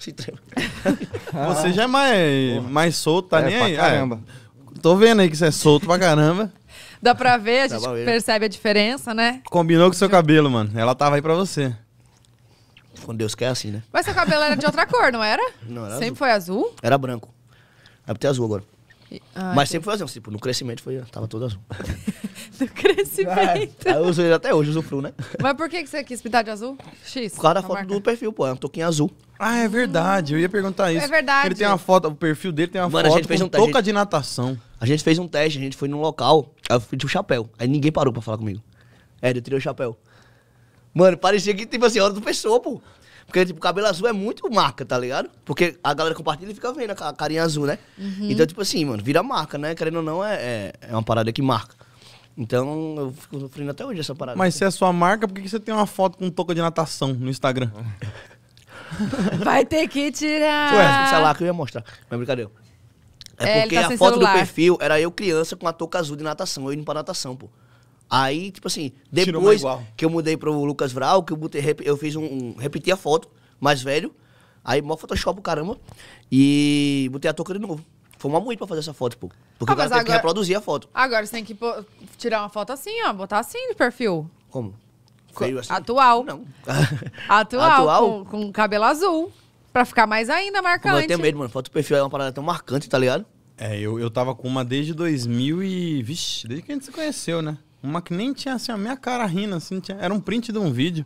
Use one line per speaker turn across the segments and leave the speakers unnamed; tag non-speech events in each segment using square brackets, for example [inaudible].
[laughs] Você já é mais, mais solto, tá é, nem aí? Caramba. É, tô vendo aí que você é solto pra caramba. [laughs] Dá pra ver, a tá gente percebe a diferença, né? Combinou com o seu cabelo, mano. Ela tava aí pra você. Quando Deus quer, é assim, né? Mas seu cabelo era de outra cor, não era?
Não, era Sempre azul. foi azul? Era branco. Vai ter azul agora. Ah, mas sempre foi assim, tipo, no crescimento foi, tava todo azul. [laughs]
no crescimento. É,
eu uso ele até hoje,
uso fru, né? Mas por que, que você quis pintar de azul? X. Por causa da foto marca. do perfil, pô, é um toquinho azul. Ah, é verdade, eu ia perguntar é isso. É verdade. Ele tem uma foto, o perfil dele tem uma Mano, foto com um touca gente... de natação.
A gente fez um teste, a gente foi num local, aí eu fiz o chapéu, aí ninguém parou pra falar comigo. É, eu tirei o chapéu. Mano, parecia que, tipo assim, hora do pessoa, pô. Porque, tipo, cabelo azul é muito marca, tá ligado? Porque a galera compartilha e fica vendo a carinha azul, né? Uhum. Então, tipo assim, mano, vira marca, né? Querendo ou não, é, é,
é uma parada que marca.
Então, eu fico sofrendo até hoje essa parada. Mas se
é sua marca, por que você tem uma foto com touca de natação no Instagram? [laughs] Vai ter que tirar. Ué, sei lá, que eu ia mostrar. Mas brincadeira.
É, é porque tá a foto celular. do perfil era eu criança com a touca azul de natação. Eu indo pra natação, pô. Aí, tipo assim, depois que eu mudei pro Lucas Vral, que eu, botei, eu fiz um, um Repeti a foto, mais velho. Aí, mó Photoshop, caramba. E botei a touca de novo. Foi uma muito pra fazer essa foto, pô. Porque ah, o cara agora, tem que reproduzir a foto.
Agora você tem que pô, tirar uma foto assim, ó. Botar assim de perfil. Como? Feio assim? Atual. Não. [laughs] Atual. Atual? Com, com cabelo azul. Pra ficar mais ainda marcante. Como eu tenho medo, mano. Foto perfil é uma parada tão marcante, tá ligado? É, eu, eu tava com uma desde 2000 e... Vixe, desde que a gente se conheceu, né? Uma que nem tinha assim, a minha cara rindo, assim, tinha... era um print de um vídeo.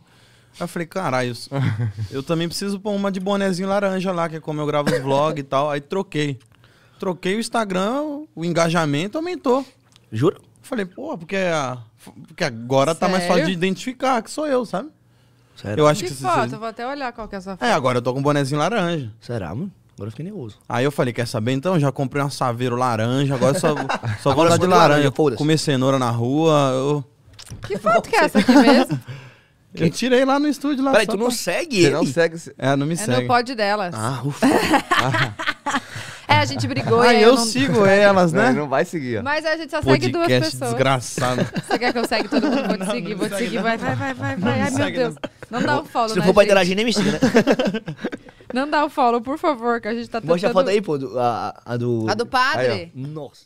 Eu falei, caralho, [laughs] eu também preciso pôr uma de bonezinho laranja lá, que é como eu gravo os vlogs e tal. Aí troquei. Troquei o Instagram, o engajamento aumentou. juro Falei, pô, porque, a... porque agora Sério? tá mais fácil de identificar que sou eu, sabe? Sério? Eu acho que, que foto, Eu vou até olhar qual que é essa é, foto. É, agora eu tô com um bonezinho laranja. Será, mano? Agora eu fiquei nervoso. Aí eu falei, quer saber então? Já comprei uma saveiro laranja, agora só, só vou dar de laranja. laranja comer cenoura na rua. Eu...
Que foto que é essa aqui
mesmo? [laughs] Eu tirei lá no estúdio. Lá Peraí, tu não pra... segue Você não segue? É, não me é segue. É no pod delas. Ah, ufa. [laughs] é, a gente brigou. Ah, eu, eu não... sigo elas, né? Não,
não vai seguir. Ó. Mas
a gente só Podcast segue duas pessoas.
desgraçado.
Você quer que eu segue todo mundo? Vou te seguir, não, vou te seguir. Vai, vai, vai, vai, Ai, meu Deus. Não, dá um follow, Se não for pra gente. interagir, nem me siga, né? [laughs] Não dá o follow, por favor, que a gente tá tentando... Mostra a foto aí,
pô, do, a, a do... A do padre? Aí,
Nossa.